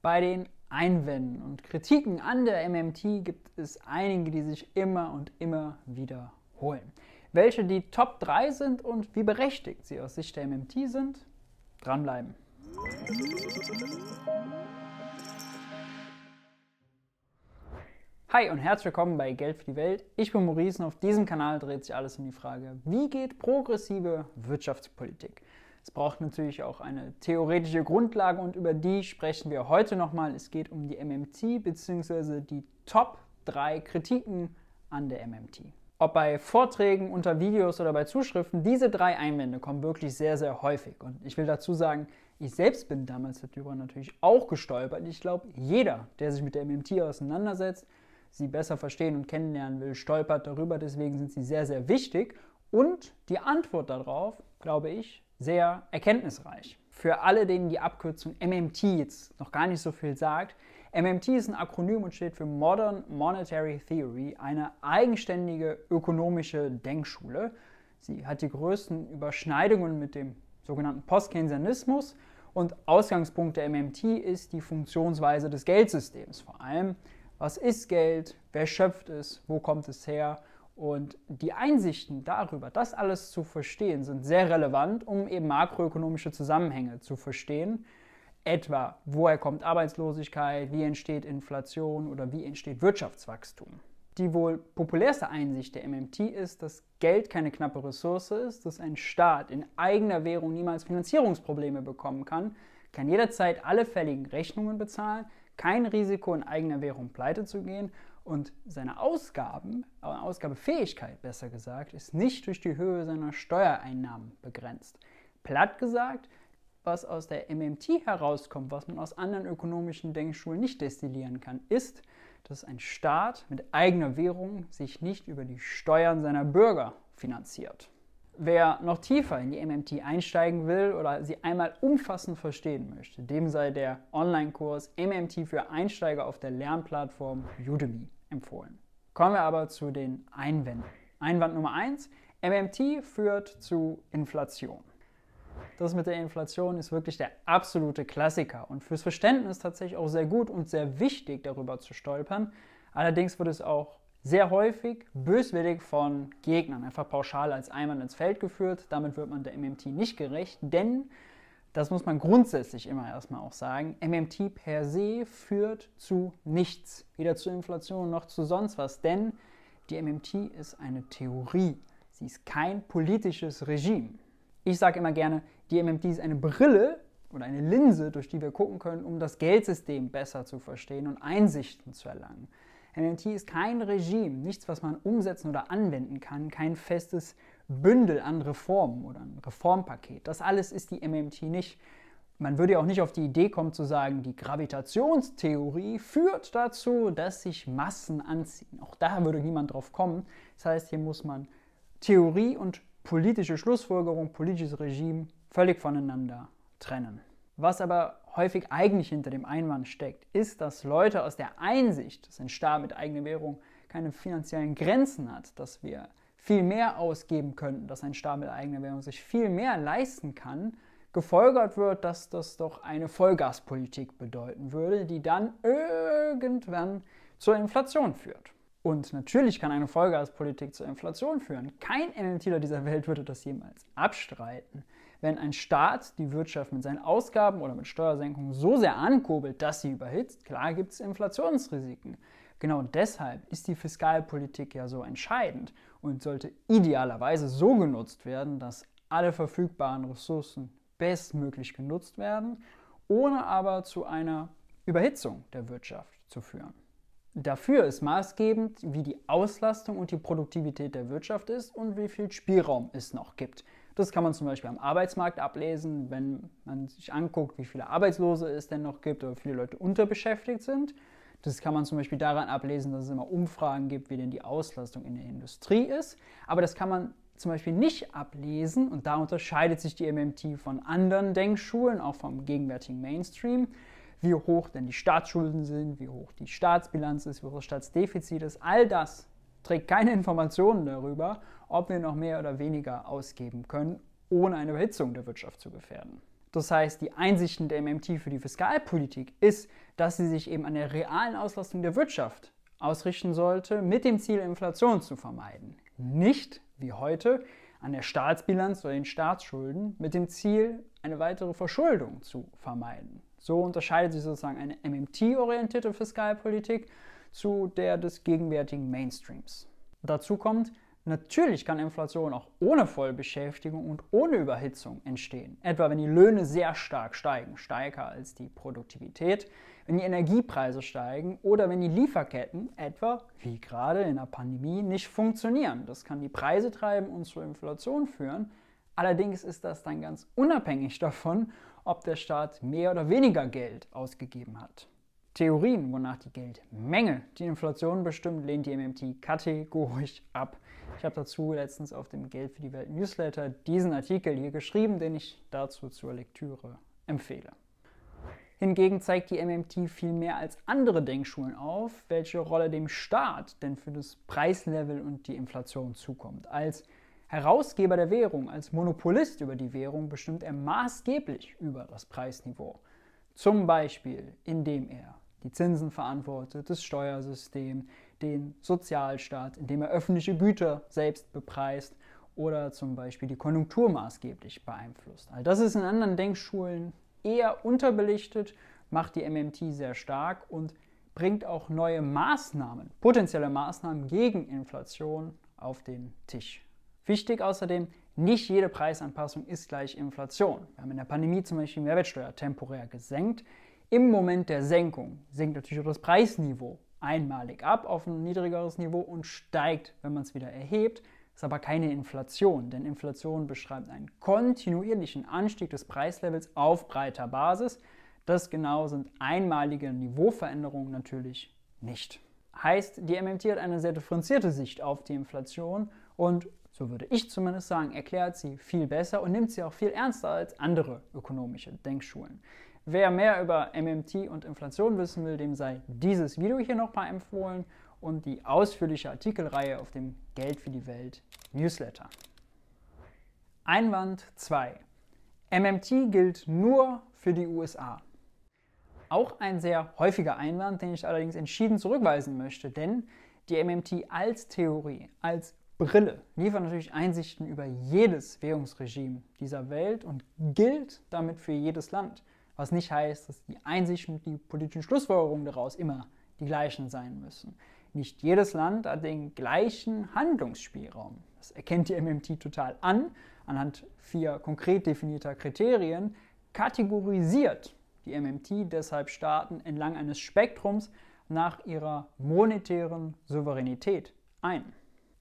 Bei den Einwänden und Kritiken an der MMT gibt es einige, die sich immer und immer wiederholen. Welche die Top 3 sind und wie berechtigt sie aus Sicht der MMT sind, dranbleiben. Hi und herzlich willkommen bei Geld für die Welt. Ich bin Maurice und auf diesem Kanal dreht sich alles um die Frage, wie geht progressive Wirtschaftspolitik? Es braucht natürlich auch eine theoretische Grundlage und über die sprechen wir heute nochmal. Es geht um die MMT bzw. die Top 3 Kritiken an der MMT. Ob bei Vorträgen, unter Videos oder bei Zuschriften, diese drei Einwände kommen wirklich sehr, sehr häufig. Und ich will dazu sagen, ich selbst bin damals darüber natürlich auch gestolpert. Ich glaube, jeder, der sich mit der MMT auseinandersetzt, sie besser verstehen und kennenlernen will, stolpert darüber. Deswegen sind sie sehr, sehr wichtig. Und die Antwort darauf, glaube ich, sehr erkenntnisreich. Für alle, denen die Abkürzung MMT jetzt noch gar nicht so viel sagt, MMT ist ein Akronym und steht für Modern Monetary Theory, eine eigenständige ökonomische Denkschule. Sie hat die größten Überschneidungen mit dem sogenannten Postkeynesianismus und Ausgangspunkt der MMT ist die Funktionsweise des Geldsystems vor allem. Was ist Geld? Wer schöpft es? Wo kommt es her? Und die Einsichten darüber, das alles zu verstehen, sind sehr relevant, um eben makroökonomische Zusammenhänge zu verstehen. Etwa, woher kommt Arbeitslosigkeit, wie entsteht Inflation oder wie entsteht Wirtschaftswachstum. Die wohl populärste Einsicht der MMT ist, dass Geld keine knappe Ressource ist, dass ein Staat in eigener Währung niemals Finanzierungsprobleme bekommen kann, kann jederzeit alle fälligen Rechnungen bezahlen, kein Risiko in eigener Währung pleite zu gehen und seine Ausgaben, äh, Ausgabefähigkeit besser gesagt, ist nicht durch die Höhe seiner Steuereinnahmen begrenzt. Platt gesagt, was aus der MMT herauskommt, was man aus anderen ökonomischen Denkschulen nicht destillieren kann, ist, dass ein Staat mit eigener Währung sich nicht über die Steuern seiner Bürger finanziert. Wer noch tiefer in die MMT einsteigen will oder sie einmal umfassend verstehen möchte, dem sei der Online-Kurs MMT für Einsteiger auf der Lernplattform Udemy empfohlen. Kommen wir aber zu den Einwänden. Einwand Nummer 1, MMT führt zu Inflation. Das mit der Inflation ist wirklich der absolute Klassiker und fürs Verständnis tatsächlich auch sehr gut und sehr wichtig, darüber zu stolpern. Allerdings wird es auch sehr häufig böswillig von Gegnern einfach pauschal als Einwand ins Feld geführt. Damit wird man der MMT nicht gerecht, denn das muss man grundsätzlich immer erstmal auch sagen, MMT per se führt zu nichts, weder zu Inflation noch zu sonst was, denn die MMT ist eine Theorie, sie ist kein politisches Regime. Ich sage immer gerne, die MMT ist eine Brille oder eine Linse, durch die wir gucken können, um das Geldsystem besser zu verstehen und Einsichten zu erlangen. MMT ist kein Regime, nichts, was man umsetzen oder anwenden kann, kein festes Regime. Bündel an Reformen oder ein Reformpaket. Das alles ist die MMT nicht. Man würde ja auch nicht auf die Idee kommen zu sagen, die Gravitationstheorie führt dazu, dass sich Massen anziehen. Auch da würde niemand drauf kommen. Das heißt, hier muss man Theorie und politische Schlussfolgerung, politisches Regime völlig voneinander trennen. Was aber häufig eigentlich hinter dem Einwand steckt, ist, dass Leute aus der Einsicht, dass ein Staat mit eigener Währung keine finanziellen Grenzen hat, dass wir viel mehr ausgeben könnten, dass ein Staat mit eigener Währung sich viel mehr leisten kann, gefolgert wird, dass das doch eine Vollgaspolitik bedeuten würde, die dann irgendwann zur Inflation führt. Und natürlich kann eine Vollgaspolitik zur Inflation führen. Kein NLTler dieser Welt würde das jemals abstreiten. Wenn ein Staat die Wirtschaft mit seinen Ausgaben oder mit Steuersenkungen so sehr ankurbelt, dass sie überhitzt, klar gibt es Inflationsrisiken. Genau deshalb ist die Fiskalpolitik ja so entscheidend und sollte idealerweise so genutzt werden, dass alle verfügbaren Ressourcen bestmöglich genutzt werden, ohne aber zu einer Überhitzung der Wirtschaft zu führen. Dafür ist maßgebend, wie die Auslastung und die Produktivität der Wirtschaft ist und wie viel Spielraum es noch gibt. Das kann man zum Beispiel am Arbeitsmarkt ablesen, wenn man sich anguckt, wie viele Arbeitslose es denn noch gibt oder wie viele Leute unterbeschäftigt sind das kann man zum Beispiel daran ablesen, dass es immer Umfragen gibt, wie denn die Auslastung in der Industrie ist. Aber das kann man zum Beispiel nicht ablesen und da unterscheidet sich die MMT von anderen Denkschulen, auch vom gegenwärtigen Mainstream, wie hoch denn die Staatsschulden sind, wie hoch die Staatsbilanz ist, wie hoch das Staatsdefizit ist. All das trägt keine Informationen darüber, ob wir noch mehr oder weniger ausgeben können, ohne eine Überhitzung der Wirtschaft zu gefährden. Das heißt, die Einsichten der MMT für die Fiskalpolitik ist, dass sie sich eben an der realen Auslastung der Wirtschaft ausrichten sollte, mit dem Ziel, Inflation zu vermeiden. Nicht, wie heute, an der Staatsbilanz oder den Staatsschulden mit dem Ziel, eine weitere Verschuldung zu vermeiden. So unterscheidet sich sozusagen eine MMT-orientierte Fiskalpolitik zu der des gegenwärtigen Mainstreams. Dazu kommt, Natürlich kann Inflation auch ohne Vollbeschäftigung und ohne Überhitzung entstehen. Etwa wenn die Löhne sehr stark steigen, stärker als die Produktivität, wenn die Energiepreise steigen oder wenn die Lieferketten, etwa wie gerade in der Pandemie, nicht funktionieren. Das kann die Preise treiben und zur Inflation führen. Allerdings ist das dann ganz unabhängig davon, ob der Staat mehr oder weniger Geld ausgegeben hat. Theorien, wonach die Geldmenge die Inflation bestimmt, lehnt die MMT kategorisch ab. Ich habe dazu letztens auf dem Geld für die Welt Newsletter diesen Artikel hier geschrieben, den ich dazu zur Lektüre empfehle. Hingegen zeigt die MMT viel mehr als andere Denkschulen auf, welche Rolle dem Staat denn für das Preislevel und die Inflation zukommt. Als Herausgeber der Währung, als Monopolist über die Währung bestimmt er maßgeblich über das Preisniveau. Zum Beispiel, indem er die Zinsen verantwortet, das Steuersystem, den Sozialstaat, indem er öffentliche Güter selbst bepreist oder zum Beispiel die Konjunktur maßgeblich beeinflusst. All das ist in anderen Denkschulen eher unterbelichtet, macht die MMT sehr stark und bringt auch neue Maßnahmen, potenzielle Maßnahmen gegen Inflation auf den Tisch. Wichtig außerdem, nicht jede Preisanpassung ist gleich Inflation. Wir haben in der Pandemie zum Beispiel die Mehrwertsteuer temporär gesenkt. Im Moment der Senkung sinkt natürlich auch das Preisniveau einmalig ab auf ein niedrigeres Niveau und steigt, wenn man es wieder erhebt. Ist aber keine Inflation, denn Inflation beschreibt einen kontinuierlichen Anstieg des Preislevels auf breiter Basis. Das genau sind einmalige Niveauveränderungen natürlich nicht. Heißt, die MMT hat eine sehr differenzierte Sicht auf die Inflation und, so würde ich zumindest sagen, erklärt sie viel besser und nimmt sie auch viel ernster als andere ökonomische Denkschulen. Wer mehr über MMT und Inflation wissen will, dem sei dieses Video hier nochmal empfohlen und die ausführliche Artikelreihe auf dem Geld für die Welt Newsletter. Einwand 2. MMT gilt nur für die USA. Auch ein sehr häufiger Einwand, den ich allerdings entschieden zurückweisen möchte, denn die MMT als Theorie, als Brille liefert natürlich Einsichten über jedes Währungsregime dieser Welt und gilt damit für jedes Land. Was nicht heißt, dass die Einsichten und die politischen Schlussfolgerungen daraus immer die gleichen sein müssen. Nicht jedes Land hat den gleichen Handlungsspielraum. Das erkennt die MMT total an, anhand vier konkret definierter Kriterien, kategorisiert die MMT deshalb Staaten entlang eines Spektrums nach ihrer monetären Souveränität ein.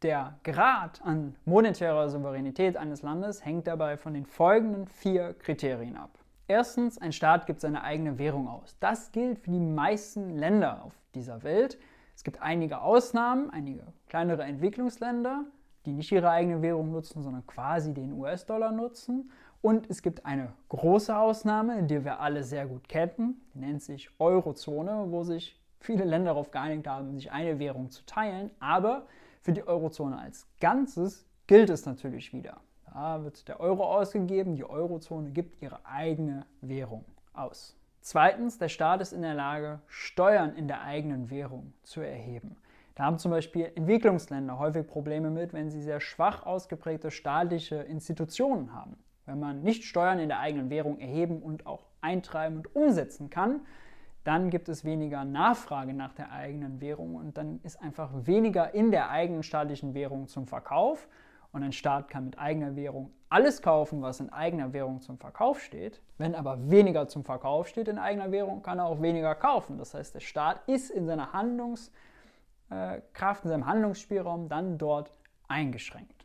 Der Grad an monetärer Souveränität eines Landes hängt dabei von den folgenden vier Kriterien ab. Erstens, ein Staat gibt seine eigene Währung aus. Das gilt für die meisten Länder auf dieser Welt. Es gibt einige Ausnahmen, einige kleinere Entwicklungsländer, die nicht ihre eigene Währung nutzen, sondern quasi den US-Dollar nutzen. Und es gibt eine große Ausnahme, die wir alle sehr gut kennen, die nennt sich Eurozone, wo sich viele Länder darauf geeinigt haben, sich eine Währung zu teilen. Aber für die Eurozone als Ganzes gilt es natürlich wieder. Da wird der Euro ausgegeben, die Eurozone gibt ihre eigene Währung aus. Zweitens, der Staat ist in der Lage, Steuern in der eigenen Währung zu erheben. Da haben zum Beispiel Entwicklungsländer häufig Probleme mit, wenn sie sehr schwach ausgeprägte staatliche Institutionen haben. Wenn man nicht Steuern in der eigenen Währung erheben und auch eintreiben und umsetzen kann, dann gibt es weniger Nachfrage nach der eigenen Währung und dann ist einfach weniger in der eigenen staatlichen Währung zum Verkauf und ein Staat kann mit eigener Währung alles kaufen, was in eigener Währung zum Verkauf steht. Wenn aber weniger zum Verkauf steht in eigener Währung, kann er auch weniger kaufen. Das heißt, der Staat ist in seiner Handlungskraft, äh, in seinem Handlungsspielraum dann dort eingeschränkt.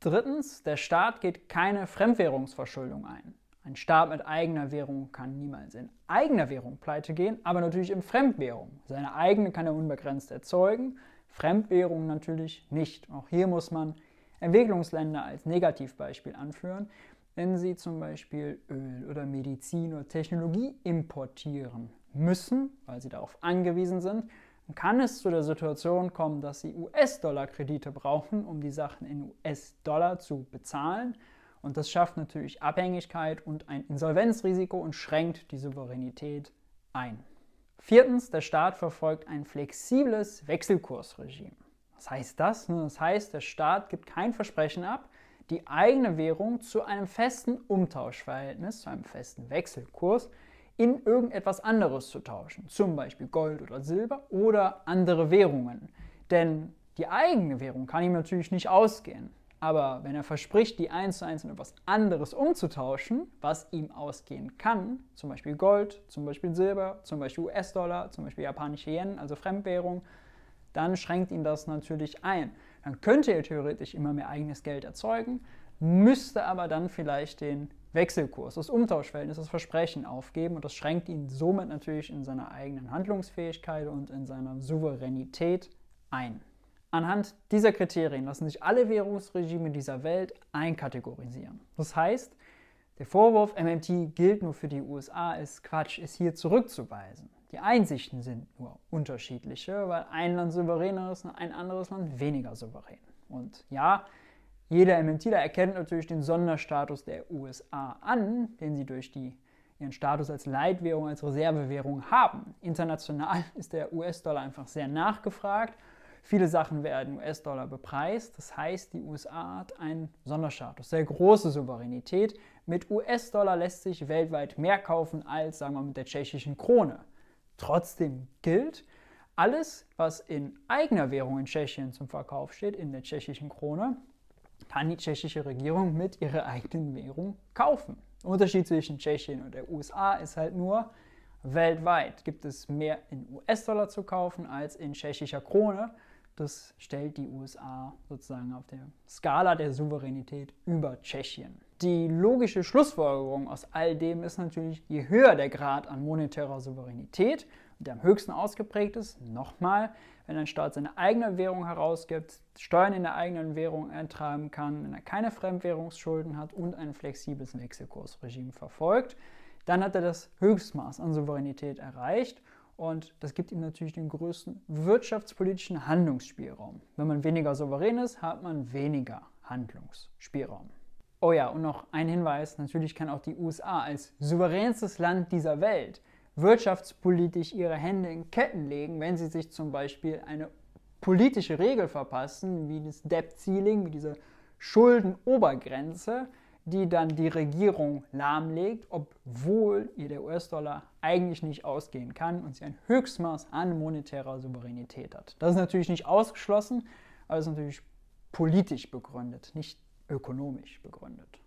Drittens, der Staat geht keine Fremdwährungsverschuldung ein. Ein Staat mit eigener Währung kann niemals in eigener Währung pleite gehen, aber natürlich in Fremdwährung. Seine eigene kann er unbegrenzt erzeugen, Fremdwährung natürlich nicht. Auch hier muss man Entwicklungsländer als Negativbeispiel anführen, wenn sie zum Beispiel Öl oder Medizin oder Technologie importieren müssen, weil sie darauf angewiesen sind, kann es zu der Situation kommen, dass sie US-Dollar-Kredite brauchen, um die Sachen in US-Dollar zu bezahlen. Und das schafft natürlich Abhängigkeit und ein Insolvenzrisiko und schränkt die Souveränität ein. Viertens, der Staat verfolgt ein flexibles Wechselkursregime. Was heißt das? Das heißt, der Staat gibt kein Versprechen ab, die eigene Währung zu einem festen Umtauschverhältnis, zu einem festen Wechselkurs in irgendetwas anderes zu tauschen, zum Beispiel Gold oder Silber oder andere Währungen. Denn die eigene Währung kann ihm natürlich nicht ausgehen. Aber wenn er verspricht, die eins zu eins in etwas anderes umzutauschen, was ihm ausgehen kann, zum Beispiel Gold, zum Beispiel Silber, zum Beispiel US-Dollar, zum Beispiel japanische Yen, also Fremdwährung, dann schränkt ihn das natürlich ein. Dann könnte er theoretisch immer mehr eigenes Geld erzeugen, müsste aber dann vielleicht den Wechselkurs, das Umtauschverhältnis, das Versprechen aufgeben und das schränkt ihn somit natürlich in seiner eigenen Handlungsfähigkeit und in seiner Souveränität ein. Anhand dieser Kriterien lassen sich alle Währungsregime dieser Welt einkategorisieren. Das heißt, der Vorwurf, MMT gilt nur für die USA, ist Quatsch, ist hier zurückzuweisen. Die Einsichten sind nur unterschiedliche, weil ein Land souveräner ist und ein anderes Land weniger souverän. Und ja, jeder MMTler erkennt natürlich den Sonderstatus der USA an, den sie durch die, ihren Status als Leitwährung, als Reservewährung haben. International ist der US-Dollar einfach sehr nachgefragt. Viele Sachen werden US-Dollar bepreist. Das heißt, die USA hat einen Sonderstatus, sehr große Souveränität. Mit US-Dollar lässt sich weltweit mehr kaufen als, sagen wir, mal, mit der tschechischen Krone. Trotzdem gilt, alles, was in eigener Währung in Tschechien zum Verkauf steht, in der tschechischen Krone, kann die tschechische Regierung mit ihrer eigenen Währung kaufen. Der Unterschied zwischen Tschechien und der USA ist halt nur, weltweit gibt es mehr in US-Dollar zu kaufen als in tschechischer Krone. Das stellt die USA sozusagen auf der Skala der Souveränität über Tschechien die logische Schlussfolgerung aus all dem ist natürlich, je höher der Grad an monetärer Souveränität der am höchsten ausgeprägt ist, nochmal, wenn ein Staat seine eigene Währung herausgibt, Steuern in der eigenen Währung eintreiben kann, wenn er keine Fremdwährungsschulden hat und ein flexibles Wechselkursregime verfolgt, dann hat er das Höchstmaß an Souveränität erreicht und das gibt ihm natürlich den größten wirtschaftspolitischen Handlungsspielraum. Wenn man weniger souverän ist, hat man weniger Handlungsspielraum. Oh ja, und noch ein Hinweis, natürlich kann auch die USA als souveränstes Land dieser Welt wirtschaftspolitisch ihre Hände in Ketten legen, wenn sie sich zum Beispiel eine politische Regel verpassen, wie das Debt Ceiling, wie diese Schuldenobergrenze, die dann die Regierung lahmlegt, obwohl ihr der US-Dollar eigentlich nicht ausgehen kann und sie ein Höchstmaß an monetärer Souveränität hat. Das ist natürlich nicht ausgeschlossen, aber es ist natürlich politisch begründet, nicht ökonomisch begründet.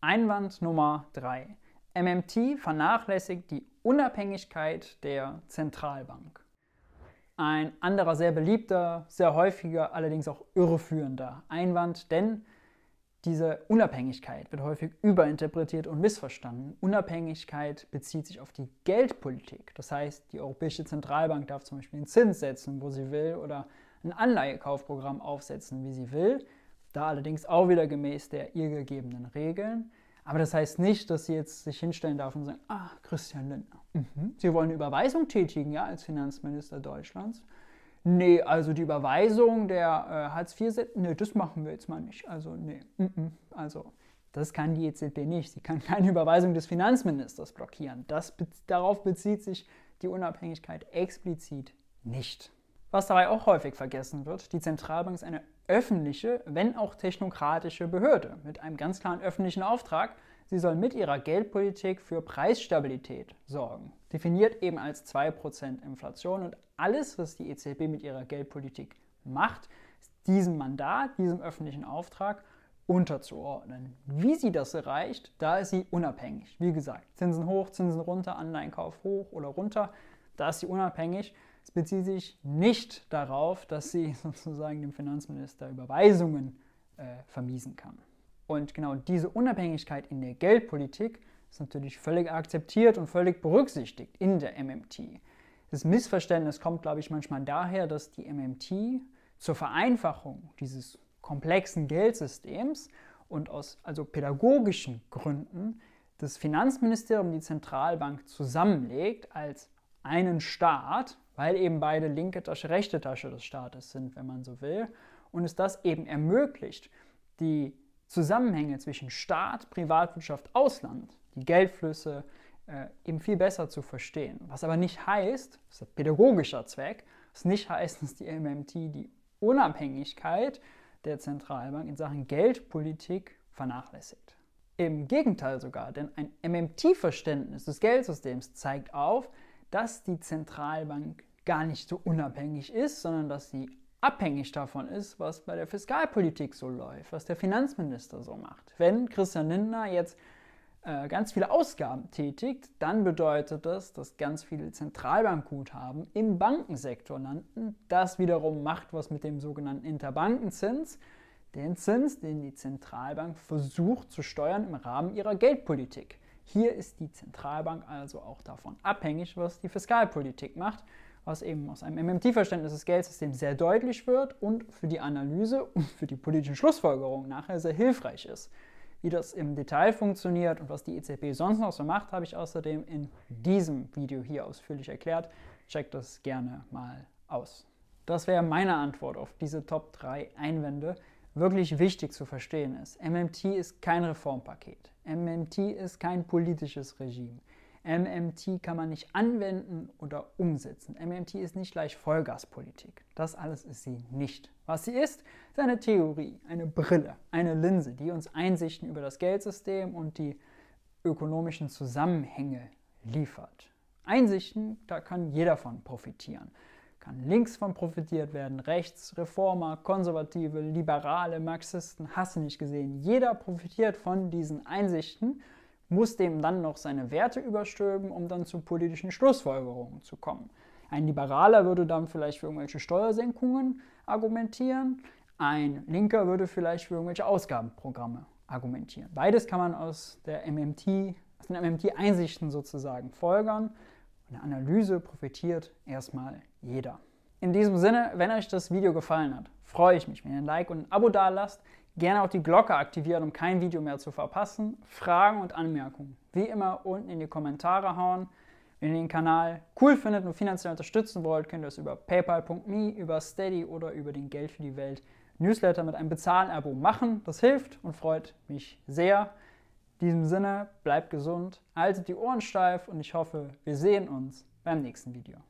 Einwand Nummer 3. MMT vernachlässigt die Unabhängigkeit der Zentralbank. Ein anderer sehr beliebter, sehr häufiger, allerdings auch irreführender Einwand, denn diese Unabhängigkeit wird häufig überinterpretiert und missverstanden. Unabhängigkeit bezieht sich auf die Geldpolitik. Das heißt, die Europäische Zentralbank darf zum Beispiel einen Zins setzen, wo sie will, oder ein Anleihekaufprogramm aufsetzen, wie sie will. Da allerdings auch wieder gemäß der ihr gegebenen Regeln. Aber das heißt nicht, dass Sie jetzt sich hinstellen darf und sagen, ah, Christian Lindner, mhm. Sie wollen eine Überweisung tätigen, ja, als Finanzminister Deutschlands. Nee, also die Überweisung der äh, Hartz IV, nee, das machen wir jetzt mal nicht. Also, nee, mhm. also das kann die EZB nicht. Sie kann keine Überweisung des Finanzministers blockieren. Das, darauf bezieht sich die Unabhängigkeit explizit nicht. Was dabei auch häufig vergessen wird, die Zentralbank ist eine öffentliche, wenn auch technokratische Behörde mit einem ganz klaren öffentlichen Auftrag. Sie soll mit ihrer Geldpolitik für Preisstabilität sorgen, definiert eben als 2% Inflation. Und alles, was die EZB mit ihrer Geldpolitik macht, ist diesem Mandat, diesem öffentlichen Auftrag unterzuordnen. Wie sie das erreicht, da ist sie unabhängig. Wie gesagt, Zinsen hoch, Zinsen runter, Anleihenkauf hoch oder runter, da ist sie unabhängig. Es bezieht sich nicht darauf, dass sie sozusagen dem Finanzminister Überweisungen äh, vermiesen kann. Und genau diese Unabhängigkeit in der Geldpolitik ist natürlich völlig akzeptiert und völlig berücksichtigt in der MMT. Das Missverständnis kommt, glaube ich, manchmal daher, dass die MMT zur Vereinfachung dieses komplexen Geldsystems und aus also pädagogischen Gründen das Finanzministerium die Zentralbank zusammenlegt als einen Staat weil eben beide linke Tasche, rechte Tasche des Staates sind, wenn man so will, und es das eben ermöglicht, die Zusammenhänge zwischen Staat, Privatwirtschaft, Ausland, die Geldflüsse äh, eben viel besser zu verstehen. Was aber nicht heißt, das ist ein pädagogischer Zweck, es nicht heißt, dass die MMT die Unabhängigkeit der Zentralbank in Sachen Geldpolitik vernachlässigt. Im Gegenteil sogar, denn ein MMT-Verständnis des Geldsystems zeigt auf, dass die Zentralbank gar nicht so unabhängig ist, sondern dass sie abhängig davon ist, was bei der Fiskalpolitik so läuft, was der Finanzminister so macht. Wenn Christian Lindner jetzt äh, ganz viele Ausgaben tätigt, dann bedeutet das, dass ganz viele Zentralbankguthaben im Bankensektor landen. Das wiederum macht was mit dem sogenannten Interbankenzins, den Zins, den die Zentralbank versucht zu steuern im Rahmen ihrer Geldpolitik. Hier ist die Zentralbank also auch davon abhängig, was die Fiskalpolitik macht was eben aus einem MMT-Verständnis des Geldsystems sehr deutlich wird und für die Analyse und für die politischen Schlussfolgerungen nachher sehr hilfreich ist. Wie das im Detail funktioniert und was die EZB sonst noch so macht, habe ich außerdem in diesem Video hier ausführlich erklärt. Checkt das gerne mal aus. Das wäre meine Antwort auf diese Top 3 Einwände. Wirklich wichtig zu verstehen ist, MMT ist kein Reformpaket. MMT ist kein politisches Regime. MMT kann man nicht anwenden oder umsetzen. MMT ist nicht gleich Vollgaspolitik. Das alles ist sie nicht. Was sie ist, ist eine Theorie, eine Brille, eine Linse, die uns Einsichten über das Geldsystem und die ökonomischen Zusammenhänge liefert. Einsichten, da kann jeder von profitieren. Kann links von profitiert werden, rechts, Reformer, Konservative, Liberale, Marxisten, hasse nicht gesehen. Jeder profitiert von diesen Einsichten muss dem dann noch seine Werte überstülpen, um dann zu politischen Schlussfolgerungen zu kommen. Ein Liberaler würde dann vielleicht für irgendwelche Steuersenkungen argumentieren, ein Linker würde vielleicht für irgendwelche Ausgabenprogramme argumentieren. Beides kann man aus der MMT, aus den MMT-Einsichten sozusagen folgern. der Analyse profitiert erstmal jeder. In diesem Sinne, wenn euch das Video gefallen hat, freue ich mich, wenn ihr ein Like und ein Abo da lasst. Gerne auch die Glocke aktivieren, um kein Video mehr zu verpassen. Fragen und Anmerkungen wie immer unten in die Kommentare hauen. Wenn ihr den Kanal cool findet und finanziell unterstützen wollt, könnt ihr es über paypal.me, über Steady oder über den Geld für die Welt Newsletter mit einem Bezahlen-Abo machen. Das hilft und freut mich sehr. In diesem Sinne, bleibt gesund, haltet die Ohren steif und ich hoffe, wir sehen uns beim nächsten Video.